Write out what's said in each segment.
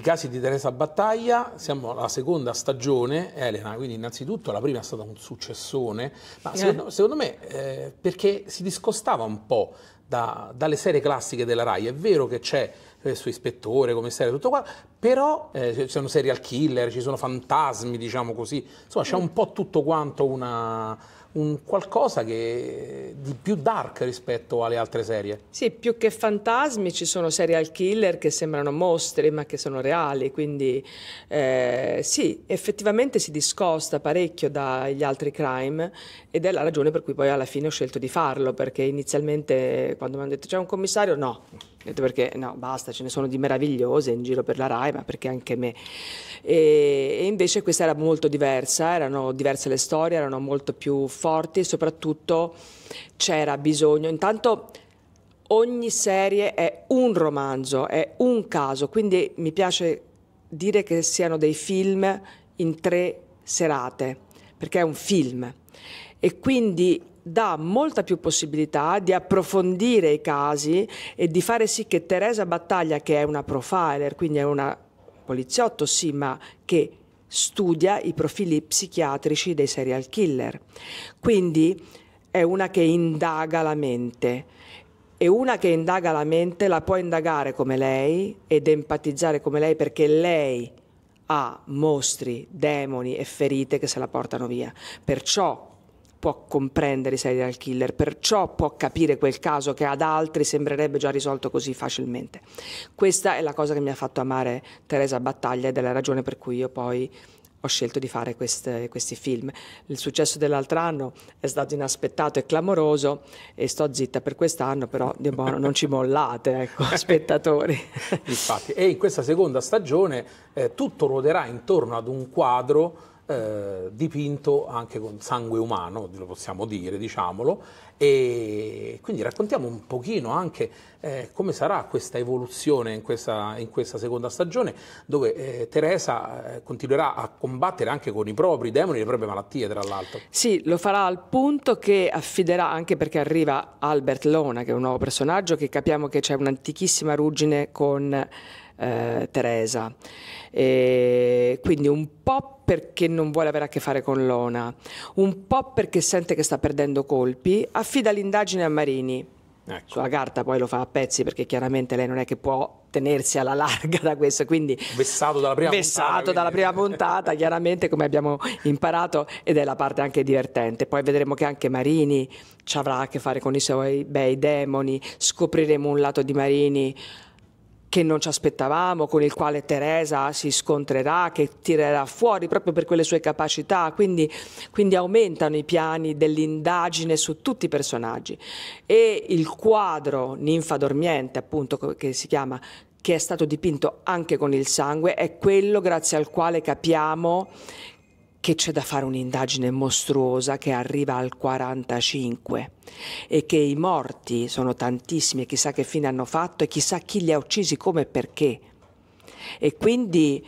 I casi di Teresa Battaglia, siamo alla seconda stagione, Elena, quindi innanzitutto la prima è stata un successone, ma eh. secondo, secondo me eh, perché si discostava un po' da, dalle serie classiche della RAI, è vero che c'è il eh, suo ispettore, commissario, tutto qua, però eh, ci sono serial killer, ci sono fantasmi, diciamo così, insomma c'è mm. un po' tutto quanto una un qualcosa che, di più dark rispetto alle altre serie. Sì, più che fantasmi ci sono serial killer che sembrano mostri ma che sono reali, quindi eh, sì, effettivamente si discosta parecchio dagli altri crime ed è la ragione per cui poi alla fine ho scelto di farlo, perché inizialmente quando mi hanno detto c'è un commissario, no, ho detto perché no, basta, ce ne sono di meravigliose in giro per la RAI, ma perché anche me. E, e invece questa era molto diversa, erano diverse le storie, erano molto più forti e soprattutto c'era bisogno. Intanto ogni serie è un romanzo, è un caso, quindi mi piace dire che siano dei film in tre serate, perché è un film. E quindi dà molta più possibilità di approfondire i casi e di fare sì che Teresa Battaglia, che è una profiler, quindi è una poliziotto sì, ma che studia i profili psichiatrici dei serial killer. Quindi è una che indaga la mente e una che indaga la mente la può indagare come lei ed empatizzare come lei perché lei ha mostri, demoni e ferite che se la portano via. Perciò può comprendere i serial killer, perciò può capire quel caso che ad altri sembrerebbe già risolto così facilmente. Questa è la cosa che mi ha fatto amare Teresa Battaglia ed è la ragione per cui io poi ho scelto di fare queste, questi film. Il successo dell'altro anno è stato inaspettato e clamoroso e sto zitta per quest'anno, però di buono non ci mollate, ecco, spettatori. Infatti, e in questa seconda stagione eh, tutto ruoterà intorno ad un quadro eh, dipinto anche con sangue umano, lo possiamo dire, diciamolo, e quindi raccontiamo un pochino anche eh, come sarà questa evoluzione in questa, in questa seconda stagione, dove eh, Teresa eh, continuerà a combattere anche con i propri demoni e le proprie malattie, tra l'altro. Sì, lo farà al punto che affiderà, anche perché arriva Albert Lona, che è un nuovo personaggio, che capiamo che c'è un'antichissima ruggine con eh, Teresa. E quindi un po' perché non vuole avere a che fare con Lona, un po' perché sente che sta perdendo colpi, affida l'indagine a Marini. Ecco. Sulla carta poi lo fa a pezzi perché chiaramente lei non è che può tenersi alla larga da questo, quindi vessato dalla prima vessato puntata, dalla prima puntata chiaramente come abbiamo imparato ed è la parte anche divertente. Poi vedremo che anche Marini ci avrà a che fare con i suoi bei demoni, scopriremo un lato di Marini che non ci aspettavamo, con il quale Teresa si scontrerà, che tirerà fuori proprio per quelle sue capacità, quindi, quindi aumentano i piani dell'indagine su tutti i personaggi e il quadro ninfa dormiente appunto che si chiama che è stato dipinto anche con il sangue, è quello grazie al quale capiamo che c'è da fare un'indagine mostruosa che arriva al 45 e che i morti sono tantissimi e chissà che fine hanno fatto e chissà chi li ha uccisi, come e perché. E quindi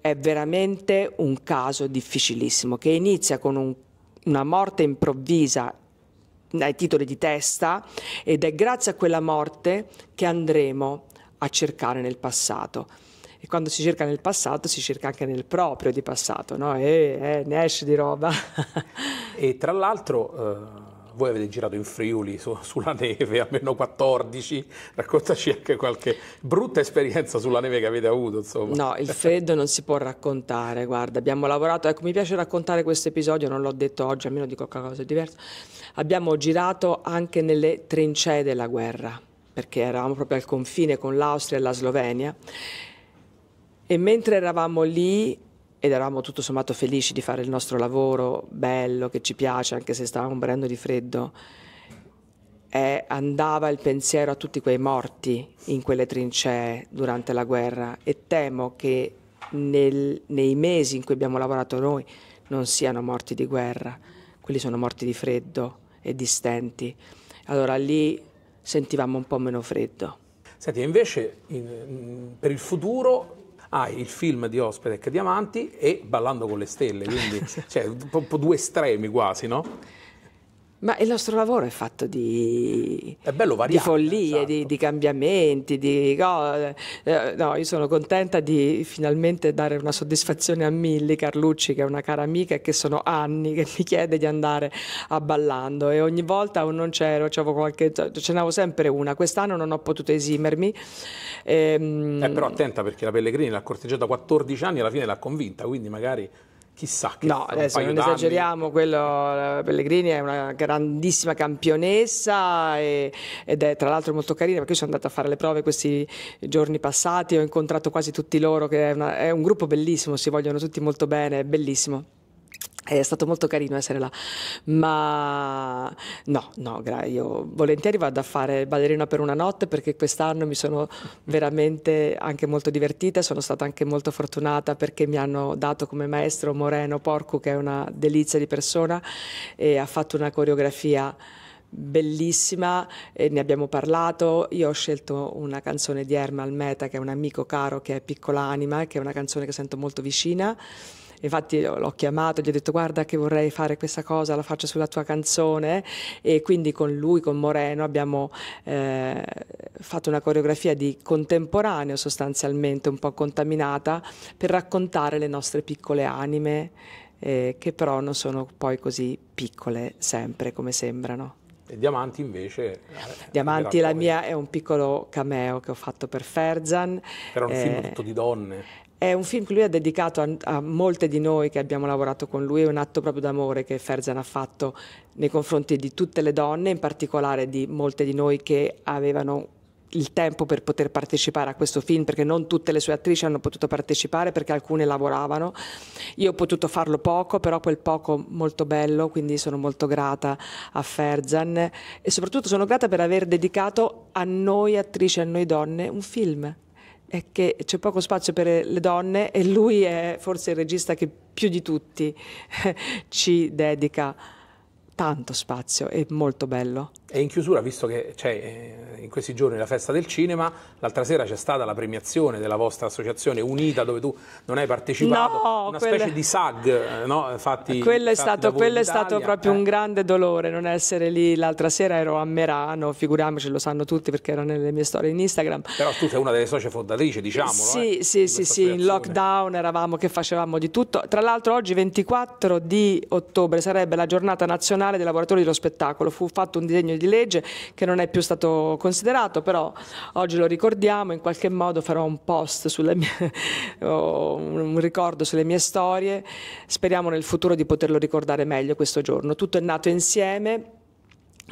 è veramente un caso difficilissimo che inizia con un, una morte improvvisa ai titoli di testa ed è grazie a quella morte che andremo a cercare nel passato. E quando si cerca nel passato, si cerca anche nel proprio di passato, no? E eh, ne esce di roba. e tra l'altro... Eh voi avete girato in Friuli su, sulla neve, a meno 14, raccontaci anche qualche brutta esperienza sulla neve che avete avuto. Insomma. No, il freddo non si può raccontare, guarda, abbiamo lavorato, ecco mi piace raccontare questo episodio, non l'ho detto oggi, almeno dico qualcosa di diverso, abbiamo girato anche nelle trincee della guerra, perché eravamo proprio al confine con l'Austria e la Slovenia e mentre eravamo lì, ed eravamo tutto sommato felici di fare il nostro lavoro bello, che ci piace, anche se stavamo morendo di freddo, eh, andava il pensiero a tutti quei morti in quelle trincee durante la guerra e temo che nel, nei mesi in cui abbiamo lavorato noi non siano morti di guerra, quelli sono morti di freddo e di stenti. Allora lì sentivamo un po' meno freddo. Senti, invece in, per il futuro hai ah, il film di Ospedec Diamanti e Ballando con le stelle, quindi cioè, due estremi quasi, no? Ma il nostro lavoro è fatto di, è variante, di follie, esatto. di, di, cambiamenti, di no, eh, eh, no, io sono contenta di finalmente dare una soddisfazione a Milli Carlucci, che è una cara amica e che sono anni che mi chiede di andare a ballando e ogni volta non c'ero, qualche, ce n'avevo sempre una. Quest'anno non ho potuto esimermi. E, ehm, eh, però attenta perché la Pellegrini l'ha corteggiata 14 anni e alla fine l'ha convinta, quindi magari chissà che No, adesso non esageriamo, quello, Pellegrini è una grandissima campionessa e, ed è tra l'altro molto carina perché io sono andata a fare le prove questi giorni passati, ho incontrato quasi tutti loro, che è, una, è un gruppo bellissimo, si vogliono tutti molto bene, è bellissimo. È stato molto carino essere là, ma no, no, io volentieri vado a fare ballerina per una notte perché quest'anno mi sono veramente anche molto divertita, sono stata anche molto fortunata perché mi hanno dato come maestro Moreno Porcu che è una delizia di persona e ha fatto una coreografia bellissima, eh, ne abbiamo parlato, io ho scelto una canzone di Ermal Meta che è un amico caro che è Piccola Anima, che è una canzone che sento molto vicina infatti l'ho chiamato, gli ho detto guarda che vorrei fare questa cosa, la faccio sulla tua canzone e quindi con lui, con Moreno abbiamo eh, fatto una coreografia di contemporaneo sostanzialmente, un po' contaminata, per raccontare le nostre piccole anime eh, che però non sono poi così piccole sempre come sembrano. E Diamanti invece... Eh, Diamanti la mia è un piccolo cameo che ho fatto per Ferzan. Era un eh, film tutto di donne. È un film che lui ha dedicato a, a, molte di noi che abbiamo lavorato con lui, è un atto proprio d'amore che Ferzan ha fatto nei confronti di tutte le donne, in particolare di molte di noi che avevano il tempo per poter partecipare a questo film perché non tutte le sue attrici hanno potuto partecipare perché alcune lavoravano. Io ho potuto farlo poco, però quel poco molto bello, quindi sono molto grata a Ferzan e soprattutto sono grata per aver dedicato a noi attrici, a noi donne, un film è che c'è poco spazio per le donne e lui è forse il regista che più di tutti ci dedica tanto spazio, è molto bello. E in chiusura, visto che c'è eh, in questi giorni la festa del cinema, l'altra sera c'è stata la premiazione della vostra associazione Unita, dove tu non hai partecipato, no, una quelle... specie di SAG, eh, no? Fatti, quello, è stato, quello è stato, proprio eh. un grande dolore non essere lì. L'altra sera ero a Merano, figuriamoci, lo sanno tutti perché erano nelle mie storie in Instagram. Però tu sei una delle socie fondatrici, diciamolo. Sì, eh, sì, sì, sì, in lockdown eravamo che facevamo di tutto. Tra l'altro oggi 24 di ottobre sarebbe la giornata nazionale dei lavoratori dello spettacolo. Fu fatto un disegno disegno di legge che non è più stato considerato, però oggi lo ricordiamo, in qualche modo farò un post, mie, un ricordo sulle mie storie, speriamo nel futuro di poterlo ricordare meglio questo giorno. Tutto è nato insieme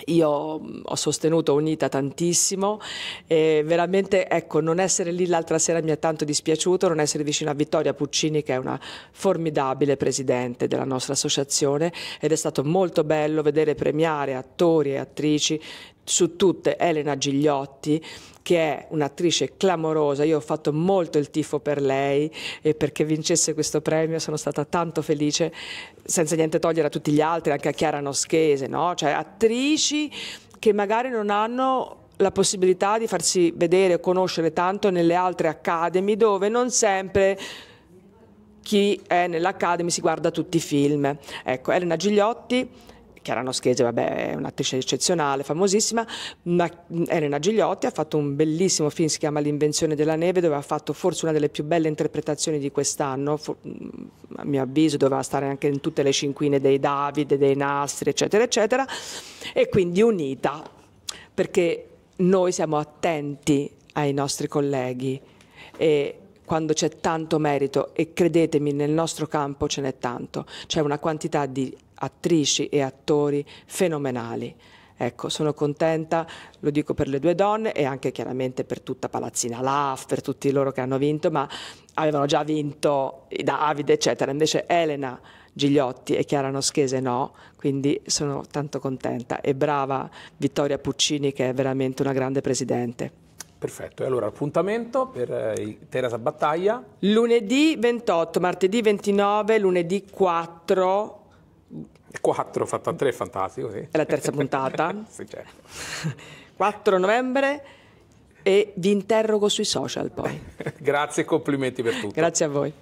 io mm, ho sostenuto Unita tantissimo e veramente ecco, non essere lì l'altra sera mi è tanto dispiaciuto, non essere vicino a Vittoria Puccini che è una formidabile presidente della nostra associazione ed è stato molto bello vedere premiare attori e attrici su tutte Elena Gigliotti che è un'attrice clamorosa, io ho fatto molto il tifo per lei e perché vincesse questo premio sono stata tanto felice, senza niente togliere a tutti gli altri, anche a Chiara Noschese, no? cioè attrici che magari non hanno la possibilità di farsi vedere o conoscere tanto nelle altre academy dove non sempre chi è nell'academy si guarda tutti i film. Ecco, Elena Gigliotti Chiara Noschese, vabbè, è un'attrice eccezionale, famosissima, ma Elena Gigliotti ha fatto un bellissimo film, si chiama L'invenzione della neve, dove ha fatto forse una delle più belle interpretazioni di quest'anno, a mio avviso doveva stare anche in tutte le cinquine dei Davide, dei Nastri, eccetera, eccetera, e quindi unita, perché noi siamo attenti ai nostri colleghi e quando c'è tanto merito e credetemi nel nostro campo ce n'è tanto, c'è una quantità di attrici e attori fenomenali. Ecco, sono contenta, lo dico per le due donne e anche chiaramente per tutta Palazzina Laf, per tutti loro che hanno vinto, ma avevano già vinto Davide, eccetera. Invece Elena Gigliotti e Chiara Noschese no, quindi sono tanto contenta. E brava Vittoria Puccini che è veramente una grande presidente. Perfetto, e allora appuntamento per eh, Teresa Battaglia? Lunedì 28, martedì 29, lunedì 4 4 fatta 3 è fantastico, sì. È la terza puntata. sì, certo. 4 novembre e vi interrogo sui social poi. Grazie e complimenti per tutto. Grazie a voi.